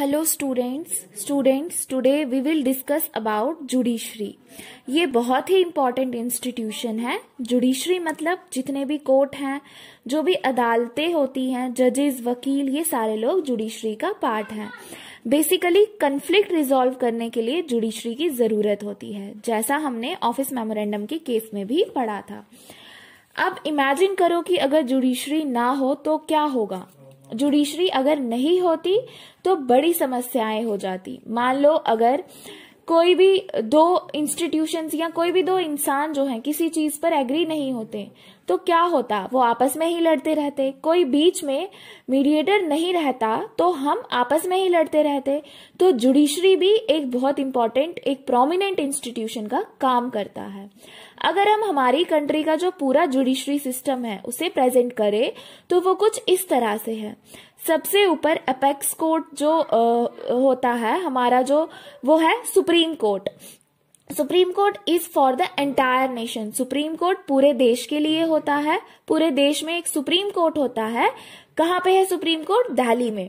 hello students students today we will discuss about judiciary ये बहुत ही इम्पॉर्टेंट इंस्टीट्यूशन है जुडिशरी मतलब जितने भी कोर्ट हैं जो भी अदालतें होती हैं जजेस वकील ये सारे लोग जुडिशरी का पार्ट हैं बेसिकली कन्फ्लिक्ट रिजॉल्व करने के लिए जुडिशरी की ज़रूरत होती है जैसा हमने ऑफिस मेमोरेंडम के केस में भी पढ़ा था अब इमेजिन करो कि अगर जुडिशरी ना हो तो क्या होगा जुडिशरी अगर नहीं होती तो बड़ी समस्याएं हो जाती मान लो अगर कोई भी दो इंस्टीट्यूशन या कोई भी दो इंसान जो है किसी चीज पर एग्री नहीं होते तो क्या होता वो आपस में ही लड़ते रहते कोई बीच में मीडिएटर नहीं रहता तो हम आपस में ही लड़ते रहते तो जुडिशरी भी एक बहुत इंपॉर्टेंट एक प्रोमिनेंट इंस्टीट्यूशन का काम करता है अगर हम हमारी कंट्री का जो पूरा जुडिशरी सिस्टम है उसे प्रेजेंट करें तो वो कुछ इस तरह से है सबसे ऊपर अपेक्स कोर्ट जो आ, होता है हमारा जो वो है supreme court supreme court is for the entire nation supreme court पूरे देश के लिए होता है पूरे देश में एक सुप्रीम कोर्ट होता है कहाँ पे है सुप्रीम कोर्ट दिल्ली में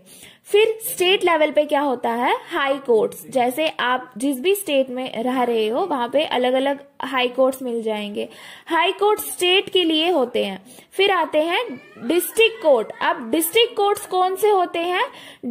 फिर स्टेट लेवल पे क्या होता है हाई कोर्ट्स जैसे आप जिस भी स्टेट में रह रहे हो वहां पे अलग अलग हाई कोर्ट्स मिल जाएंगे हाई कोर्ट स्टेट के लिए होते हैं फिर आते हैं डिस्ट्रिक्ट कोर्ट अब डिस्ट्रिक्ट कोर्ट्स कौन से होते हैं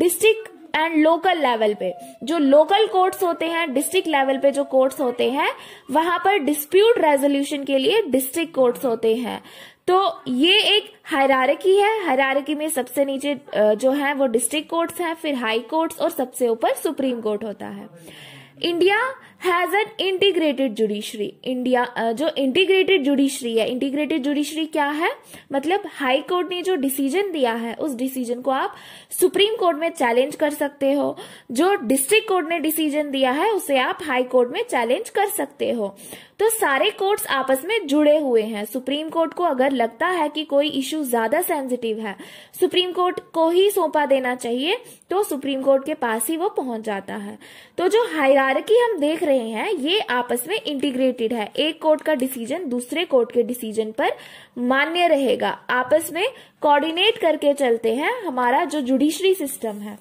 डिस्ट्रिक्ट एंड लोकल लेवल पे जो लोकल कोर्ट्स होते हैं डिस्ट्रिक्ट लेवल पे जो कोर्ट्स होते हैं वहां पर डिस्प्यूट रेजोल्यूशन के लिए डिस्ट्रिक्ट कोर्ट्स होते हैं तो ये एक हरारकी है हरारकी में सबसे नीचे जो है वो डिस्ट्रिक्ट कोर्ट्स हैं फिर हाई कोर्ट्स और सबसे ऊपर सुप्रीम कोर्ट होता है India has an integrated judiciary India जो इंटीग्रेटेड जुडिशरी है इंटीग्रेटेड जुडिशरी क्या है मतलब हाई कोर्ट ने जो डिसीजन दिया है उस डिसीजन को आप सुप्रीम कोर्ट में चैलेंज कर सकते हो जो डिस्ट्रिक्ट कोर्ट ने डिसीजन दिया है उसे आप हाई कोर्ट में चैलेंज कर सकते हो तो सारे कोर्ट्स आपस में जुड़े हुए हैं सुप्रीम कोर्ट को अगर लगता है कि कोई इश्यू ज्यादा सेंसिटिव है सुप्रीम कोर्ट को ही सौंपा देना चाहिए तो सुप्रीम कोर्ट के पास ही वो पहुंच जाता है तो जो हायरार्की हम देख रहे हैं ये आपस में इंटीग्रेटेड है एक कोर्ट का डिसीजन दूसरे कोर्ट के डिसीजन पर मान्य रहेगा आपस में कोऑर्डिनेट करके चलते हैं हमारा जो जुडिशरी सिस्टम है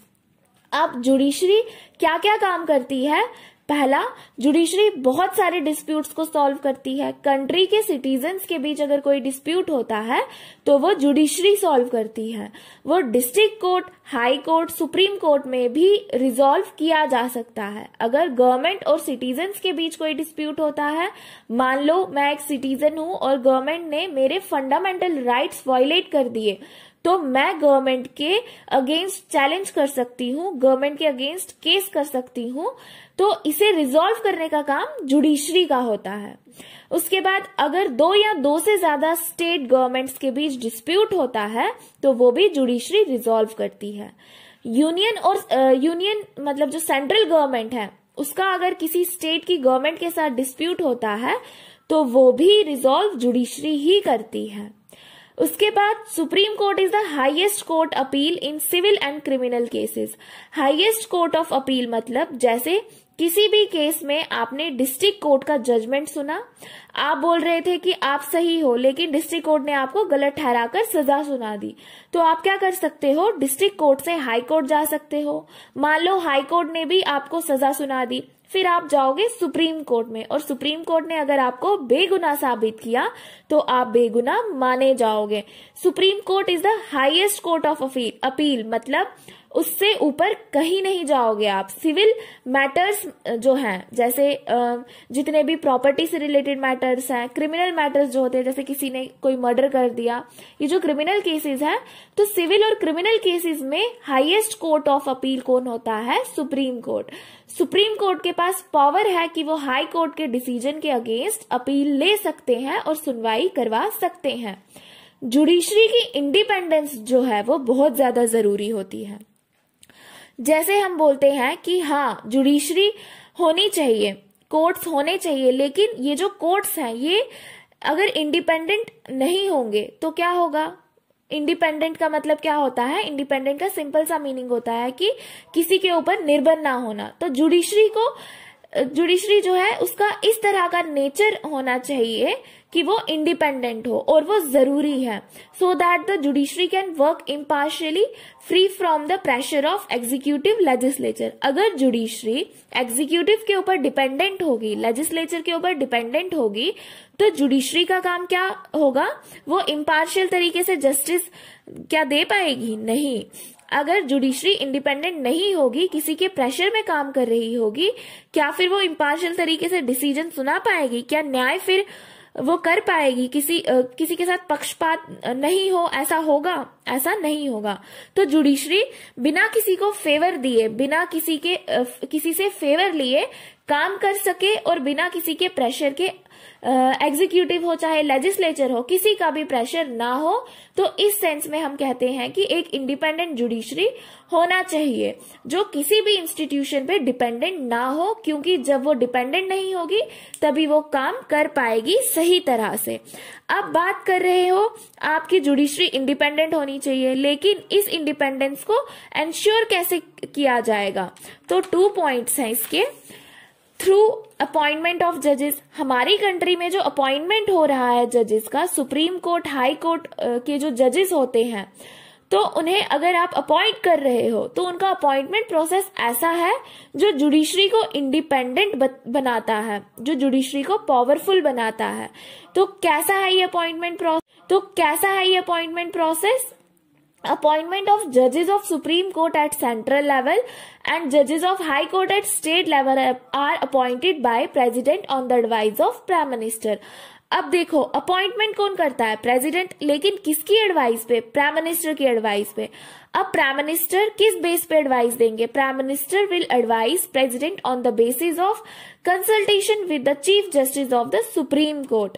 अब जुडिशरी क्या क्या काम करती है पहला जुडिशरी बहुत सारे डिस्प्यूट्स को सॉल्व करती है कंट्री के सिटीजन्स के बीच अगर कोई डिस्प्यूट होता है तो वो जुडिशरी सॉल्व करती है वो district court high court supreme court में भी रिजॉल्व किया जा सकता है अगर गवर्नमेंट और सिटीजन्स के बीच कोई डिस्प्यूट होता है मान लो मैं एक सिटीजन हूं और गवर्नमेंट ने मेरे फंडामेंटल राइट्स वायलेट कर दिए तो मैं गवर्नमेंट के अगेंस्ट चैलेंज कर सकती हूँ गवर्नमेंट के अगेंस्ट केस कर सकती हूँ तो इसे रिजोल्व करने का काम जुडिशरी का होता है उसके बाद अगर दो या दो से ज्यादा स्टेट गवर्नमेंट्स के बीच डिस्प्यूट होता है तो वो भी जुडिशरी रिजोल्व करती है यूनियन और यूनियन uh, मतलब जो सेंट्रल गवर्नमेंट है उसका अगर किसी स्टेट की गवर्नमेंट के साथ डिस्प्यूट होता है तो वो भी रिजोल्व जुडिशरी ही करती है उसके बाद supreme court is the highest court appeal in civil and criminal cases highest court of appeal मतलब जैसे किसी भी केस में आपने डिस्ट्रिक्ट कोर्ट का जजमेंट सुना आप बोल रहे थे कि आप सही हो लेकिन डिस्ट्रिक्ट कोर्ट ने आपको गलत ठहराकर सजा सुना दी तो आप क्या कर सकते हो डिस्ट्रिक्ट कोर्ट से हाई कोर्ट जा सकते हो मान लो हाई कोर्ट ने भी आपको सजा सुना दी फिर आप जाओगे सुप्रीम कोर्ट में और सुप्रीम कोर्ट ने अगर आपको बेगुना साबित किया तो आप बेगुना माने जाओगे supreme court is the highest court of appeal मतलब उससे ऊपर कहीं नहीं जाओगे आप सिविल मैटर्स जो हैं जैसे जितने भी प्रॉपर्टी से रिलेटेड मैटर्स हैं क्रिमिनल मैटर्स जो होते हैं जैसे किसी ने कोई मर्डर कर दिया ये जो क्रिमिनल केसेस हैं तो सिविल और क्रिमिनल केसेस में हाईएस्ट कोर्ट ऑफ अपील कौन होता है सुप्रीम कोर्ट सुप्रीम कोर्ट के पास पावर है कि वो हाई कोर्ट के डिसीजन के अगेंस्ट अपील ले सकते हैं और सुनवाई करवा सकते हैं जुडिशरी की इंडिपेंडेंस जो है वो बहुत ज्यादा जरूरी होती है जैसे हम बोलते हैं कि हाँ जुडिशरी होनी चाहिए कोर्ट्स होने चाहिए लेकिन ये जो कोर्ट्स हैं ये अगर इंडिपेंडेंट नहीं होंगे तो क्या होगा इंडिपेंडेंट का मतलब क्या होता है इंडिपेंडेंट का सिंपल सा मीनिंग होता है कि किसी के ऊपर निर्भर ना होना तो जुडिशरी को जुडिशरी जो है उसका इस तरह का नेचर होना चाहिए कि वो इंडिपेंडेंट हो और वो जरूरी है so that the judiciary can work impartially free from the pressure of executive legislature अगर जुडिशरी एग्जीक्यूटिव के ऊपर डिपेंडेंट होगी लेजिस्लेचर के ऊपर डिपेंडेंट होगी तो जुडिशरी का काम क्या होगा वो इम्पार्शियल तरीके से जस्टिस क्या दे पाएगी नहीं अगर जुडिशरी इंडिपेंडेंट नहीं होगी किसी के प्रेशर में काम कर रही होगी क्या फिर वो इम्पार्शल तरीके से डिसीजन सुना पाएगी क्या न्याय फिर वो कर पाएगी किसी आ, किसी के साथ पक्षपात नहीं हो ऐसा होगा ऐसा नहीं होगा तो जुडिशरी बिना किसी को फेवर दिए बिना किसी के आ, किसी से फेवर लिए काम कर सके और बिना किसी के प्रेशर के एग्जीक्यूटिव हो चाहे लेजिस्लेचर हो किसी का भी प्रेशर ना हो तो इस सेंस में हम कहते हैं कि एक इंडिपेंडेंट जुडिशरी होना चाहिए जो किसी भी इंस्टीट्यूशन पे डिपेंडेंट ना हो क्योंकि जब वो डिपेंडेंट नहीं होगी तभी वो काम कर पाएगी सही तरह से अब बात कर रहे हो आपकी जुडिशरी इंडिपेंडेंट होनी चाहिए लेकिन इस इंडिपेंडेंस को एंश्योर कैसे किया जाएगा तो टू पॉइंट्स हैं इसके थ्रू अपॉइंटमेंट ऑफ जजेस हमारी कंट्री में जो अपॉइंटमेंट हो रहा है जजेस का सुप्रीम कोर्ट हाई कोर्ट के जो जजेस होते हैं तो उन्हें अगर आप अपॉइंट कर रहे हो तो उनका अपॉइंटमेंट प्रोसेस ऐसा है जो जुडिशरी को इंडिपेंडेंट बनाता है जो जुडिशरी को पावरफुल बनाता है तो कैसा है ये अपॉइंटमेंट प्रोसेस तो कैसा है ये अपॉइंटमेंट प्रोसेस अपॉइंटमेंट ऑफ जजेस of supreme court at central level and जजेस of high court at state level are appointed by president on the advice of prime minister अब देखो अपॉइंटमेंट कौन करता है प्रेसिडेंट लेकिन किसकी एडवाइस पे प्राइम मिनिस्टर की एडवाइस पे अब प्राइम मिनिस्टर किस बेस पे एडवाइस देंगे prime minister will advise president on the basis of consultation with the chief justice of the supreme court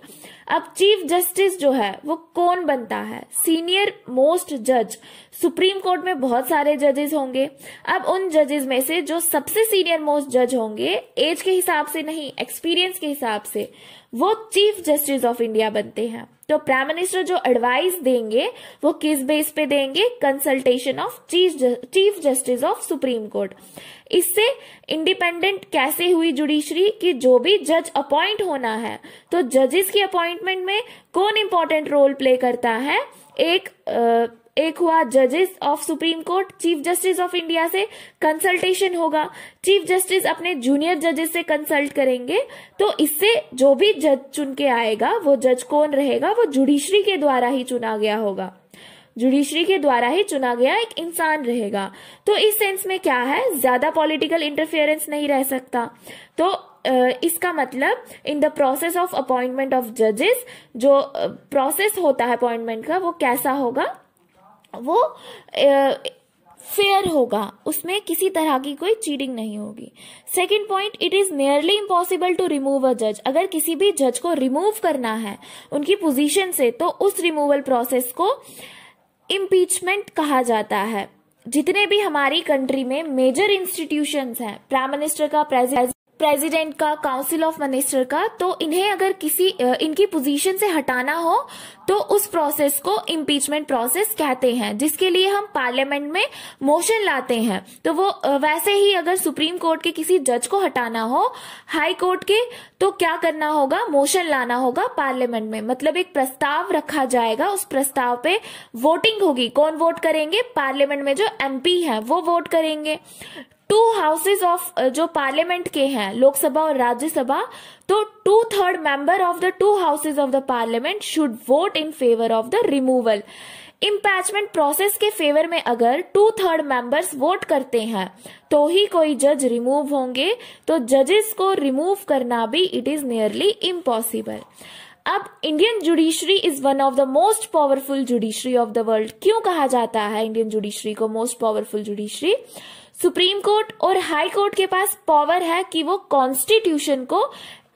अब चीफ जस्टिस जो है वो कौन बनता है सीनियर मोस्ट जज सुप्रीम कोर्ट में बहुत सारे जजेस होंगे अब उन जजेस में से जो सबसे सीनियर मोस्ट जज होंगे एज के हिसाब से नहीं एक्सपीरियंस के हिसाब से वो चीफ जस्टिस ऑफ इंडिया बनते हैं तो प्राइम मिनिस्टर जो एडवाइस देंगे वो किस बेस पे देंगे consultation of chief justice of supreme court इससे इंडिपेंडेंट कैसे हुई जुडिशरी कि जो भी जज अपॉइंट होना है तो जजेस की अपॉइंटमेंट में कौन इंपॉर्टेंट रोल प्ले करता है एक आ, हुआ जजेस of supreme court chief justice of India से कंसल्टेशन होगा चीफ जस्टिस अपने जूनियर जजेस से कंसल्ट करेंगे तो इससे जो भी जज चुन के आएगा वो जज कौन रहेगा वो जुडिशरी के द्वारा ही चुना गया होगा जुडिशरी के द्वारा ही चुना गया एक इंसान रहेगा तो इस सेंस में क्या है ज्यादा पॉलिटिकल इंटरफेरेंस नहीं रह सकता तो इसका मतलब in the process of appointment of जजेस जो प्रोसेस होता है अपॉइंटमेंट का वो कैसा होगा वो फेयर होगा उसमें किसी तरह की कोई चीटिंग नहीं होगी second point it is nearly impossible to remove a जज अगर किसी भी जज को रिमूव करना है उनकी पोजीशन से तो उस रिमूवल प्रोसेस को इम्पीचमेंट कहा जाता है जितने भी हमारी कंट्री में मेजर इंस्टीट्यूशंस हैं प्राइम मिनिस्टर का प्रेजिडेंट प्रेसिडेंट का काउंसिल ऑफ मिनिस्टर का तो इन्हें अगर किसी इनकी पोजीशन से हटाना हो तो उस प्रोसेस को इम्पीचमेंट प्रोसेस कहते हैं जिसके लिए हम पार्लियामेंट में मोशन लाते हैं तो वो वैसे ही अगर सुप्रीम कोर्ट के किसी जज को हटाना हो हाई कोर्ट के तो क्या करना होगा मोशन लाना होगा पार्लियामेंट में मतलब एक प्रस्ताव रखा जाएगा उस प्रस्ताव पे वोटिंग होगी कौन वोट करेंगे पार्लियामेंट में जो एमपी है वो वोट करेंगे टू हाउसेज ऑफ जो पार्लियामेंट के हैं लोकसभा और राज्यसभा तो two third member of the two houses of the parliament should vote in favour of the removal impeachment process के फेवर में अगर टू थर्ड मेंबर्स वोट करते हैं तो ही कोई जज रिमूव होंगे तो जजेस को रिमूव करना भी इट इज नियरली इम्पॉसिबल अब Indian judiciary is one of the most powerful judiciary of the world क्यों कहा जाता है इंडियन जुडिशरी को most powerful judiciary supreme court और हाई कोर्ट के पास पावर है कि वो कॉन्स्टिट्यूशन को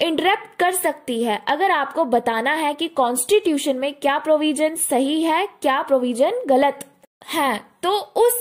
इंटरप्ट कर सकती है अगर आपको बताना है कि कॉन्स्टिट्यूशन में क्या प्रोविजन सही है क्या प्रोविजन गलत है तो उस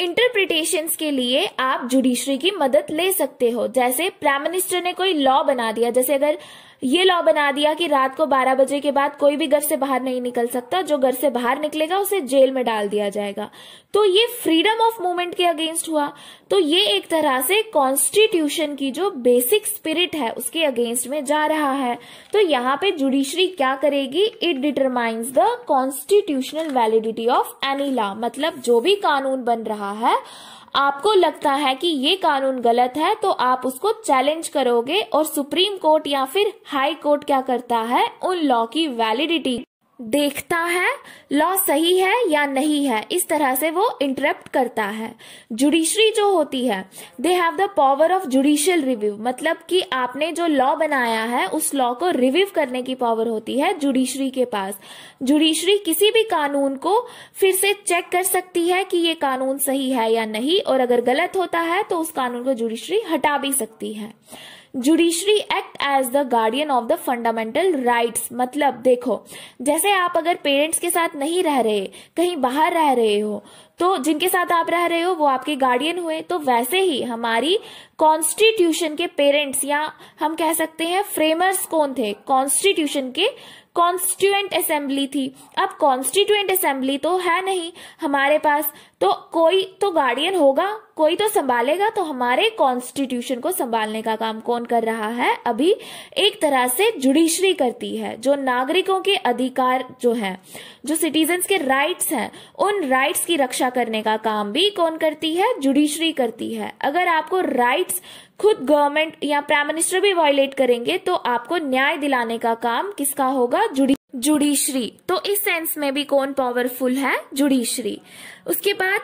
इंटरप्रिटेशन के लिए आप जुडिशरी की मदद ले सकते हो जैसे प्राइम मिनिस्टर ने कोई लॉ बना दिया जैसे अगर ये लॉ बना दिया कि रात को 12 बजे के बाद कोई भी घर से बाहर नहीं निकल सकता जो घर से बाहर निकलेगा उसे जेल में डाल दिया जाएगा तो ये फ्रीडम ऑफ मूवमेंट के अगेंस्ट हुआ तो ये एक तरह से कॉन्स्टिट्यूशन की जो बेसिक स्पिरिट है उसके अगेंस्ट में जा रहा है तो यहाँ पे जुडिशरी क्या करेगी it determines the constitutional validity of any law मतलब जो भी कानून बन रहा है आपको लगता है कि ये कानून गलत है तो आप उसको चैलेंज करोगे और सुप्रीम कोर्ट या फिर हाई कोर्ट क्या करता है उन लॉ की वैलिडिटी देखता है लॉ सही है या नहीं है इस तरह से वो इंटरप्ट करता है जुडिशरी जो होती है they have the power of judicial review मतलब कि आपने जो लॉ बनाया है उस लॉ को रिव्यू करने की पावर होती है जुडिशरी के पास जुडिशरी किसी भी कानून को फिर से चेक कर सकती है कि ये कानून सही है या नहीं और अगर गलत होता है तो उस कानून को जुडिशरी हटा भी सकती है judiciary act as the guardian of the fundamental right मतलब देखो जैसे आप अगर पेरेंट्स के साथ नहीं रह रहे कहीं बाहर रह रहे हो तो जिनके साथ आप रह रहे हो वो आपके गार्डियन हुए तो वैसे ही हमारी कॉन्स्टिट्यूशन के पेरेंट्स या हम कह सकते हैं फ्रेमर्स कौन थे कॉन्स्टिट्यूशन के कॉन्स्टिट्यूएंट असेंबली थी अब कॉन्स्टिट्यूएंट असेंबली तो है नहीं हमारे पास तो कोई तो गार्डियन होगा कोई तो संभालेगा तो हमारे कॉन्स्टिट्यूशन को संभालने का काम कौन कर रहा है अभी एक तरह से जुडिशरी करती है जो नागरिकों के अधिकार जो है जो सिटीजन्स के राइट्स हैं उन राइट्स की रक्षा करने का काम भी कौन करती है जुडिशरी करती है अगर आपको राइट्स खुद गवर्नमेंट या प्राइम मिनिस्टर भी वायलेट करेंगे तो आपको न्याय दिलाने का काम किसका होगा जुड़ी जुडिशरी तो इस सेंस में भी कौन पावरफुल है जुडिशरी उसके बाद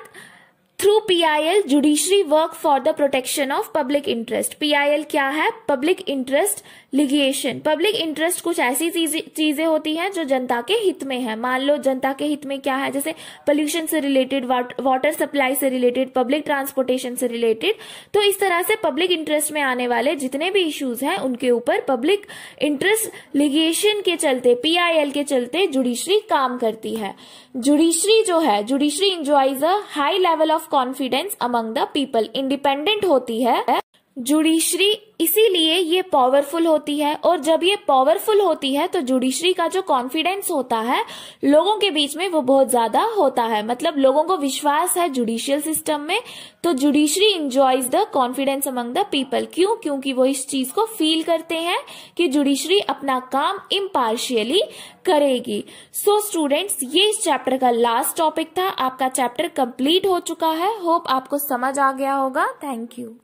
through PIL judiciary work for the protection of public interest PIL क्या है public interest litigation public interest कुछ ऐसी चीजें होती हैं जो जनता के हित में है मान लो जनता के हित में क्या है जैसे पोल्यूशन से रिलेटेड वाटर सप्लाई से रिलेटेड पब्लिक ट्रांसपोर्टेशन से रिलेटेड तो इस तरह से पब्लिक इंटरेस्ट में आने वाले जितने भी इश्यूज हैं उनके ऊपर पब्लिक इंटरेस्ट लिगिएशन के चलते पीआईएल के चलते जुडिशरी काम करती है जुडिशरी जो है judiciary enjoys a high level of confidence among the people independent होती है जुडिशरी इसीलिए ये पावरफुल होती है और जब ये पावरफुल होती है तो जुडिशरी का जो कॉन्फिडेंस होता है लोगों के बीच में वो बहुत ज्यादा होता है मतलब लोगों को विश्वास है जुडिशियल सिस्टम में तो judiciary enjoys the confidence among the people क्यों क्योंकि वो इस चीज को फील करते हैं कि जुडिशरी अपना काम इम्पार्शियली करेगी सो so, स्टूडेंट्स ये इस चैप्टर का लास्ट टॉपिक था आपका चैप्टर कम्प्लीट हो चुका है होप आपको समझ आ गया होगा थैंक यू